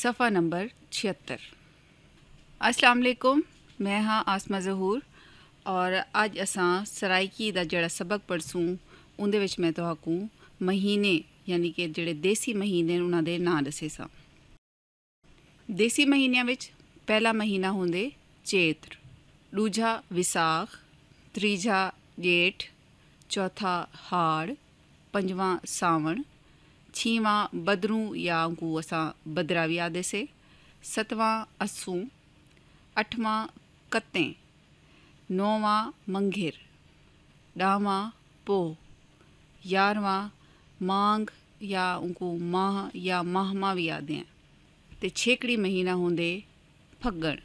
ਸਫਾ number 76 अस्सलाम वालेकुम मैं हां आसमा ਜ਼ਹੂਰ ਔਰ ਅੱਜ ਅਸਾਂ ਸਰਾਇਕੀ ਦਾ ਜਿਹੜਾ ਸਬਕ ਪੜਸੂ ਉਹਦੇ ਵਿੱਚ ਮੈਂ ਤੁਹਾਨੂੰ ਮਹੀਨੇ ਯਾਨੀ ਕਿ ਜਿਹੜੇ ਦੇਸੀ ਮਹੀਨੇ ਨੇ ਉਹਨਾਂ ਦੇ ਨਾਂ ਦੱਸੇ ਸਾਂ ਦੇਸੀ ਮਹੀਨਿਆਂ ਵਿੱਚ ਪਹਿਲਾ ਮਹੀਨਾ ਹੁੰਦੇ ਚੇਤਰ ਦੂਜਾ ਵਿਸਾਖ ਤੀਜਾ ਜੇਠ ਚੌਥਾ ਹਾੜ ਪੰਜਵਾਂ ਸਾਵਣ छीवां बदरू या गू असां बदरा बि आदेसे सतवां असू अठवां कतें नौवां मंगिर ॾहवां पो यारवां मांग या उनको माह या माहमा भी आते हैं ते छेकड़ी महीना होंदे फग्गड़